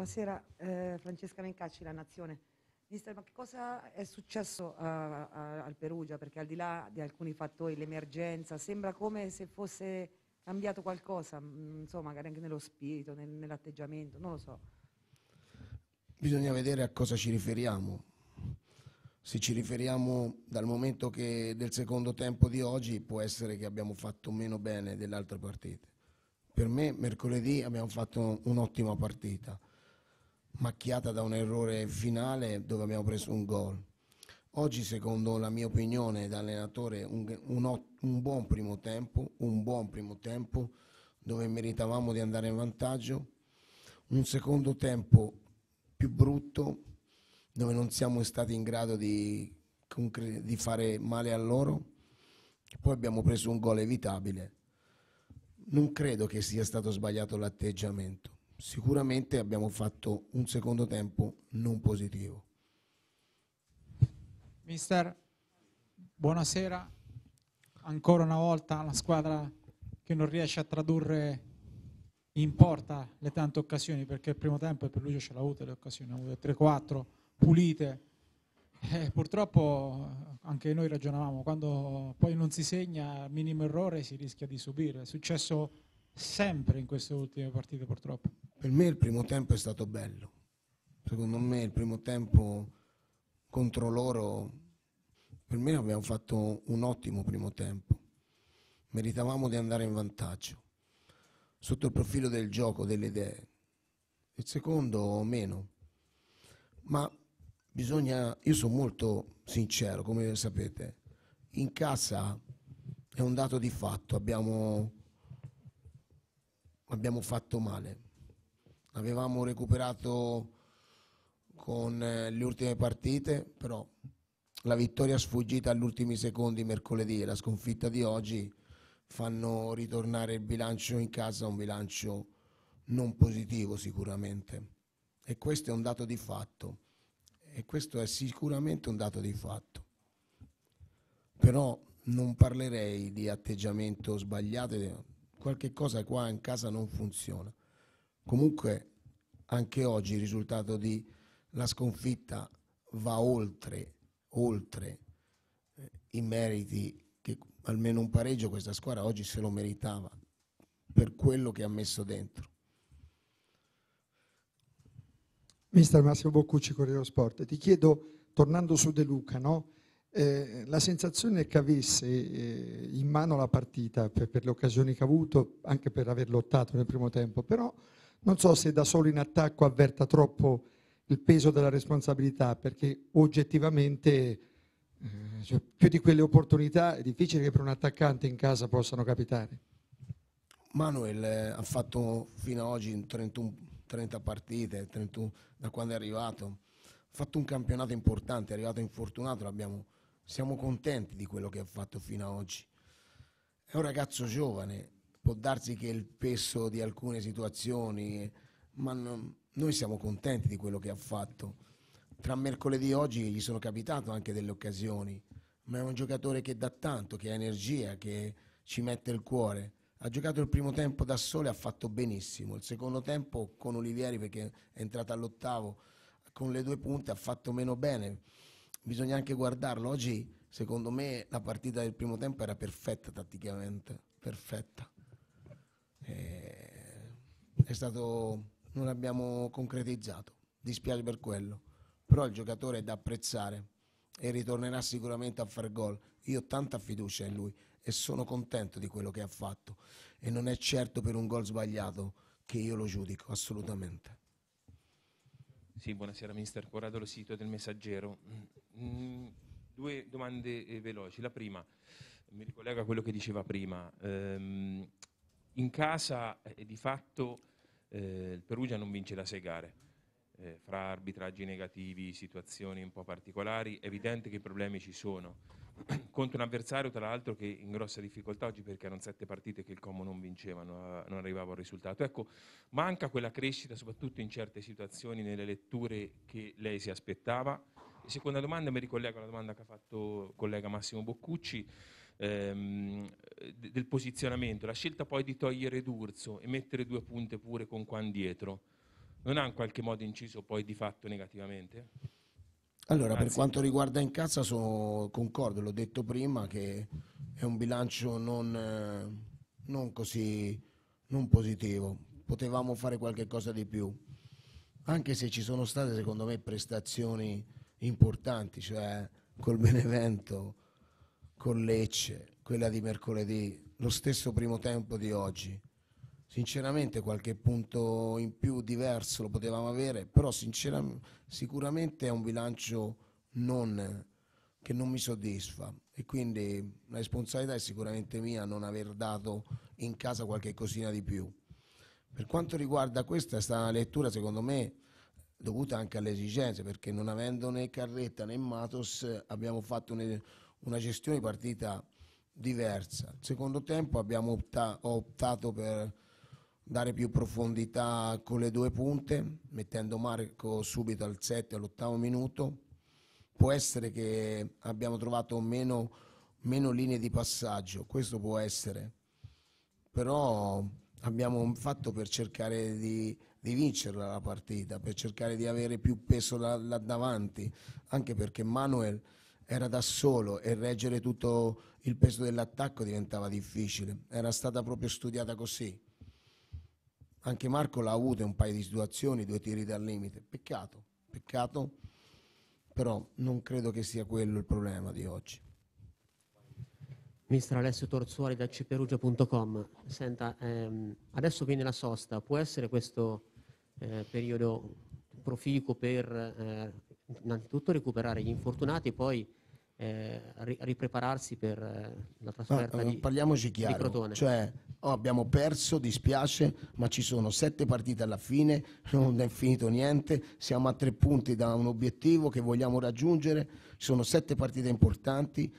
Buonasera, eh, Francesca Mencacci, La Nazione. Mister, ma che cosa è successo uh, a, al Perugia? Perché al di là di alcuni fattori, l'emergenza, sembra come se fosse cambiato qualcosa, mm, insomma, magari anche nello spirito, nel, nell'atteggiamento, non lo so. Bisogna vedere a cosa ci riferiamo. Se ci riferiamo dal momento che del secondo tempo di oggi, può essere che abbiamo fatto meno bene delle altre partite. Per me mercoledì abbiamo fatto un'ottima partita macchiata da un errore finale dove abbiamo preso un gol. Oggi, secondo la mia opinione da allenatore, un, un, un, buon primo tempo, un buon primo tempo dove meritavamo di andare in vantaggio, un secondo tempo più brutto dove non siamo stati in grado di, di fare male a loro, poi abbiamo preso un gol evitabile. Non credo che sia stato sbagliato l'atteggiamento sicuramente abbiamo fatto un secondo tempo non positivo. Mister, buonasera. Ancora una volta la squadra che non riesce a tradurre in porta le tante occasioni, perché il primo tempo e per lui ce l'ha avuta le occasioni, ha avute 3-4 pulite. Eh, purtroppo anche noi ragionavamo, quando poi non si segna, minimo errore si rischia di subire. È successo sempre in queste ultime partite purtroppo. Per me il primo tempo è stato bello. Secondo me il primo tempo contro loro, per me abbiamo fatto un ottimo primo tempo. Meritavamo di andare in vantaggio sotto il profilo del gioco, delle idee. Il secondo meno. Ma bisogna, io sono molto sincero, come sapete, in casa è un dato di fatto, abbiamo, abbiamo fatto male L'avevamo recuperato con eh, le ultime partite, però la vittoria sfuggita agli ultimi secondi mercoledì e la sconfitta di oggi fanno ritornare il bilancio in casa un bilancio non positivo sicuramente. E questo è un dato di fatto. E questo è sicuramente un dato di fatto. Però non parlerei di atteggiamento sbagliato, qualche cosa qua in casa non funziona. Comunque anche oggi il risultato della sconfitta va oltre, oltre eh, i meriti che almeno un pareggio questa squadra oggi se lo meritava per quello che ha messo dentro. Mister Massimo Boccucci, Corriere Sport, ti chiedo, tornando su De Luca, no? eh, la sensazione che avesse eh, in mano la partita per, per le occasioni che ha avuto, anche per aver lottato nel primo tempo, però non so se da solo in attacco avverta troppo il peso della responsabilità, perché oggettivamente eh, cioè, più di quelle opportunità è difficile che per un attaccante in casa possano capitare. Manuel eh, ha fatto fino ad oggi 31, 30 partite, 31, da quando è arrivato, ha fatto un campionato importante, è arrivato infortunato, siamo contenti di quello che ha fatto fino ad oggi. È un ragazzo giovane, può darsi che il peso di alcune situazioni, ma non, noi siamo contenti di quello che ha fatto. Tra mercoledì e oggi gli sono capitato anche delle occasioni, ma è un giocatore che dà tanto, che ha energia, che ci mette il cuore. Ha giocato il primo tempo da sole, ha fatto benissimo. Il secondo tempo con Olivieri, perché è entrato all'ottavo, con le due punte ha fatto meno bene. Bisogna anche guardarlo. Oggi, secondo me, la partita del primo tempo era perfetta tatticamente, perfetta. Eh, è stato, non abbiamo concretizzato, dispiace per quello, però il giocatore è da apprezzare e ritornerà sicuramente a far gol. Io ho tanta fiducia in lui e sono contento di quello che ha fatto e non è certo per un gol sbagliato che io lo giudico, assolutamente. Sì, buonasera mister, Corrado lo Losito del Messaggero. Mm, due domande eh, veloci. La prima mi ricollega a quello che diceva prima. Ehm, in casa eh, di fatto eh, il Perugia non vince da sei gare. Eh, fra arbitraggi negativi, situazioni un po' particolari, è evidente che i problemi ci sono. Contro un avversario, tra l'altro, che in grossa difficoltà oggi perché erano sette partite che il Como non vinceva, non arrivava al risultato. Ecco, manca quella crescita, soprattutto in certe situazioni, nelle letture che lei si aspettava. E seconda domanda, mi ricollego alla domanda che ha fatto il collega Massimo Boccucci ehm, del posizionamento, la scelta poi di togliere D'Urso e mettere due punte pure con qua dietro, non ha in qualche modo inciso poi di fatto negativamente? Allora, Anzi, per quanto riguarda in casa, sono concordo, l'ho detto prima, che è un bilancio non, non così non positivo. Potevamo fare qualche cosa di più, anche se ci sono state, secondo me, prestazioni importanti, cioè col Benevento con Lecce, quella di mercoledì, lo stesso primo tempo di oggi. Sinceramente qualche punto in più diverso lo potevamo avere, però sicuramente è un bilancio non, che non mi soddisfa e quindi la responsabilità è sicuramente mia non aver dato in casa qualche cosina di più. Per quanto riguarda questa, è stata una lettura secondo me dovuta anche alle esigenze, perché non avendo né Carretta né Matos abbiamo fatto un'esigenza una gestione partita diversa. secondo tempo abbiamo opta ho optato per dare più profondità con le due punte, mettendo Marco subito al 7 all'ottavo minuto. Può essere che abbiamo trovato meno, meno linee di passaggio, questo può essere, però abbiamo fatto per cercare di, di vincere la partita, per cercare di avere più peso là, là davanti, anche perché Manuel era da solo e reggere tutto il peso dell'attacco diventava difficile. Era stata proprio studiata così. Anche Marco l'ha avuto in un paio di situazioni, due tiri dal limite. Peccato, peccato, però non credo che sia quello il problema di oggi. Mister Alessio Torzuoli da cperugia.com. Senta, ehm, adesso viene la sosta, può essere questo eh, periodo proficuo per eh, innanzitutto recuperare gli infortunati e poi eh, riprepararsi per eh, la trasferta ma, eh, di, parliamoci chiaro, di Crotone. Cioè, oh, abbiamo perso, dispiace, ma ci sono sette partite alla fine, non è finito niente, siamo a tre punti da un obiettivo che vogliamo raggiungere, ci sono sette partite importanti,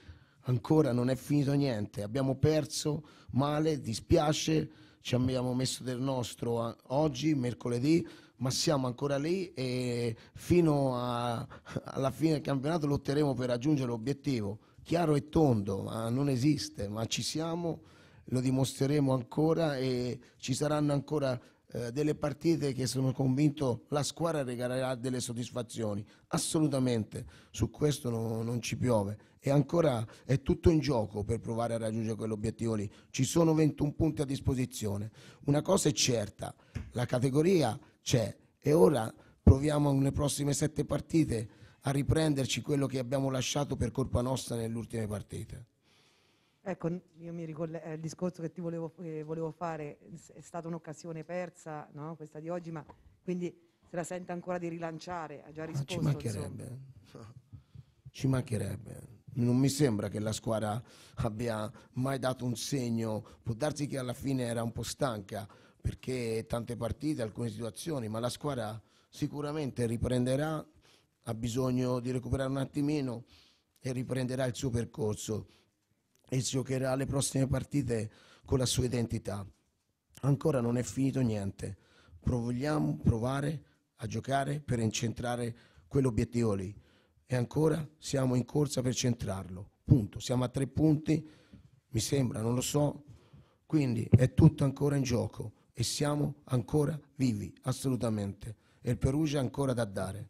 ancora non è finito niente, abbiamo perso male, dispiace, ci abbiamo messo del nostro eh, oggi, mercoledì, ma siamo ancora lì e fino a, alla fine del campionato lotteremo per raggiungere l'obiettivo. Chiaro e tondo, ma non esiste, ma ci siamo, lo dimostreremo ancora e ci saranno ancora eh, delle partite che sono convinto la squadra regalerà delle soddisfazioni. Assolutamente, su questo no, non ci piove. E ancora è tutto in gioco per provare a raggiungere quell'obiettivo lì. Ci sono 21 punti a disposizione. Una cosa è certa, la categoria c'è e ora proviamo nelle prossime sette partite a riprenderci quello che abbiamo lasciato per colpa nostra nelle ultime partite. Ecco, io mi ricollego al eh, discorso che ti volevo, eh, volevo, fare, è stata un'occasione persa no? questa di oggi, ma quindi se la sente ancora di rilanciare, ha già ah, risposto. Ma ci mancherebbe, ci mancherebbe. Non mi sembra che la squadra abbia mai dato un segno, può darsi che alla fine era un po' stanca, perché tante partite, alcune situazioni, ma la squadra sicuramente riprenderà, ha bisogno di recuperare un attimino e riprenderà il suo percorso e giocherà le prossime partite con la sua identità. Ancora non è finito niente, vogliamo provare a giocare per incentrare quell'obiettivo lì e ancora siamo in corsa per centrarlo. Punto, siamo a tre punti, mi sembra, non lo so, quindi è tutto ancora in gioco e siamo ancora vivi, assolutamente, e il Perugia ha ancora da dare.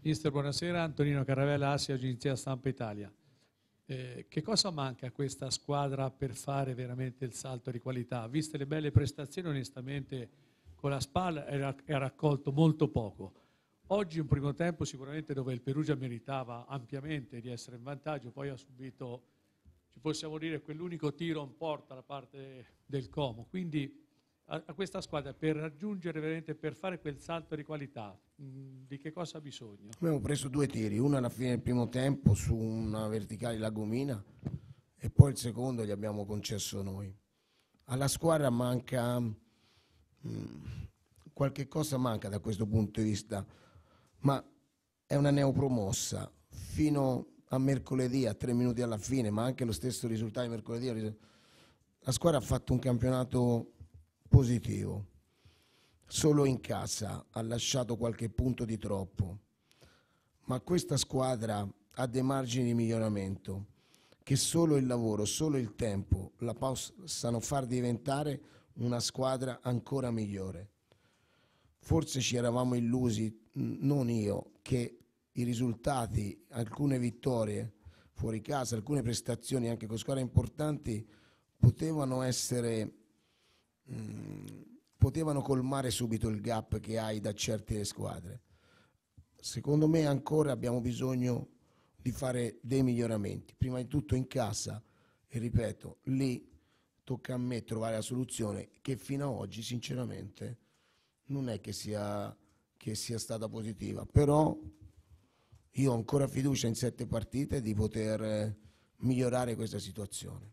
Mister, buonasera. Antonino Caravella, Assia, Agenzia Stampa Italia. Eh, che cosa manca a questa squadra per fare veramente il salto di qualità? Viste le belle prestazioni, onestamente, con la spalla ha raccolto molto poco. Oggi un primo tempo sicuramente dove il Perugia meritava ampiamente di essere in vantaggio, poi ha subito ci possiamo dire quell'unico tiro in porta da parte del Como. Quindi a, a, questa squadra per raggiungere veramente, per fare quel salto di qualità, mh, di che cosa ha bisogno? Abbiamo preso due tiri, uno alla fine del primo tempo su una verticale lagomina e poi il secondo gli abbiamo concesso noi. Alla squadra manca... Mh, qualche cosa manca da questo punto di vista, ma è una neopromossa. Fino a mercoledì, a tre minuti alla fine, ma anche lo stesso risultato di mercoledì. La squadra ha fatto un campionato positivo, solo in casa ha lasciato qualche punto di troppo, ma questa squadra ha dei margini di miglioramento che solo il lavoro, solo il tempo la possano far diventare una squadra ancora migliore. Forse ci eravamo illusi, non io, che i risultati, alcune vittorie fuori casa, alcune prestazioni anche con squadre importanti potevano essere mh, mm, potevano colmare subito il gap che hai da certe squadre. Secondo me ancora abbiamo bisogno di fare dei miglioramenti, prima di tutto in casa e ripeto, lì tocca a me trovare la soluzione che fino ad oggi sinceramente non è che sia, che sia stata positiva, però io ho ancora fiducia in sette partite di poter eh, migliorare questa situazione.